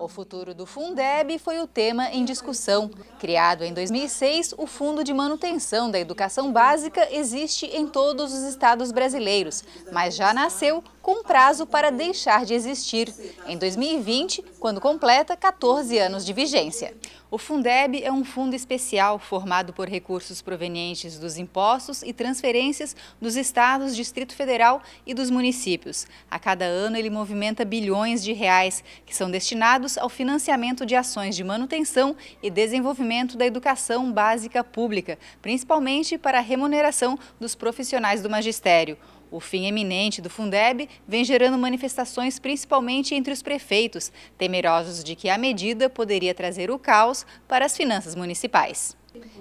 O futuro do Fundeb foi o tema em discussão. Criado em 2006, o Fundo de Manutenção da Educação Básica existe em todos os estados brasileiros, mas já nasceu com prazo para deixar de existir, em 2020, quando completa 14 anos de vigência. O Fundeb é um fundo especial formado por recursos provenientes dos impostos e transferências dos estados, Distrito Federal e dos municípios. A cada ano, ele movimenta bilhões de reais, que são destinados destinados ao financiamento de ações de manutenção e desenvolvimento da educação básica pública, principalmente para a remuneração dos profissionais do magistério. O fim eminente do Fundeb vem gerando manifestações principalmente entre os prefeitos, temerosos de que a medida poderia trazer o caos para as finanças municipais.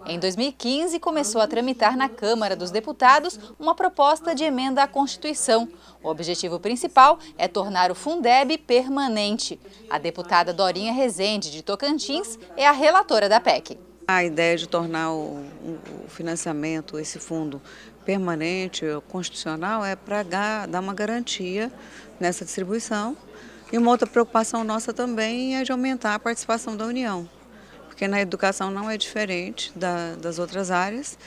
Em 2015, começou a tramitar na Câmara dos Deputados uma proposta de emenda à Constituição. O objetivo principal é tornar o Fundeb permanente. A deputada Dorinha Rezende, de Tocantins, é a relatora da PEC. A ideia de tornar o, financiamento, esse fundo permanente, constitucional, é para dar uma garantia nessa distribuição. E uma outra preocupação nossa também é de aumentar a participação da União porque na educação não é diferente da, das outras áreas.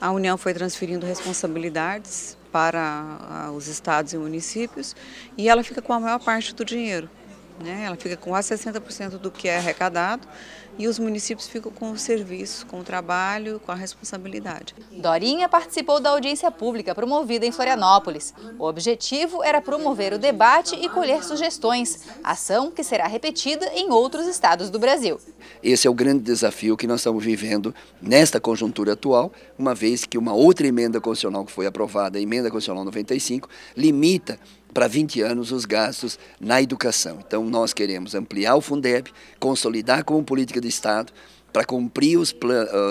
A União foi transferindo responsabilidades para ah, os estados e municípios e ela fica com a maior parte do dinheiro. Né? Ela fica com quase 60% do que é arrecadado e os municípios ficam com o serviço, com o trabalho, com a responsabilidade. Dorinha participou da audiência pública promovida em Florianópolis. O objetivo era promover o debate e colher sugestões, ação que será repetida em outros estados do Brasil. Esse é o grande desafio que nós estamos vivendo nesta conjuntura atual, uma vez que uma outra emenda constitucional que foi aprovada, a emenda constitucional 95, limita para 20 anos os gastos na educação. Então, nós queremos ampliar o Fundeb, consolidar como política de Estado, para cumprir os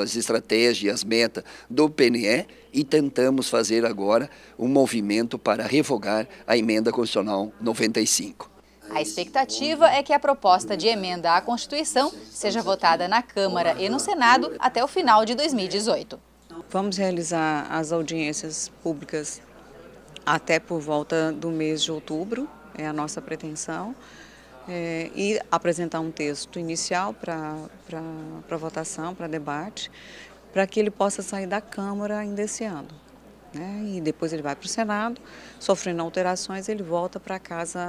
as estratégias, as metas do PNE e tentamos fazer agora um movimento para revogar a emenda constitucional 95. A expectativa é que a proposta de emenda à Constituição seja votada na Câmara e no Senado até o final de 2018. Vamos realizar as audiências públicas até por volta do mês de outubro, é a nossa pretensão, é, e apresentar um texto inicial para votação, para debate, para que ele possa sair da Câmara ainda esse ano. Né? E depois ele vai para o Senado, sofrendo alterações, ele volta para a casa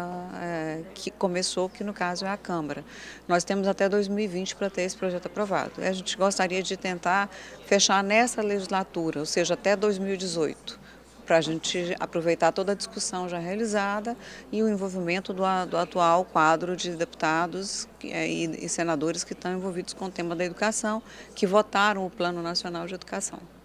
é, que começou, que no caso é a Câmara. Nós temos até 2020 para ter esse projeto aprovado. A gente gostaria de tentar fechar nessa legislatura, ou seja, até 2018 para a gente aproveitar toda a discussão já realizada e o envolvimento do, do atual quadro de deputados é, e, e senadores que estão envolvidos com o tema da educação, que votaram o Plano Nacional de Educação.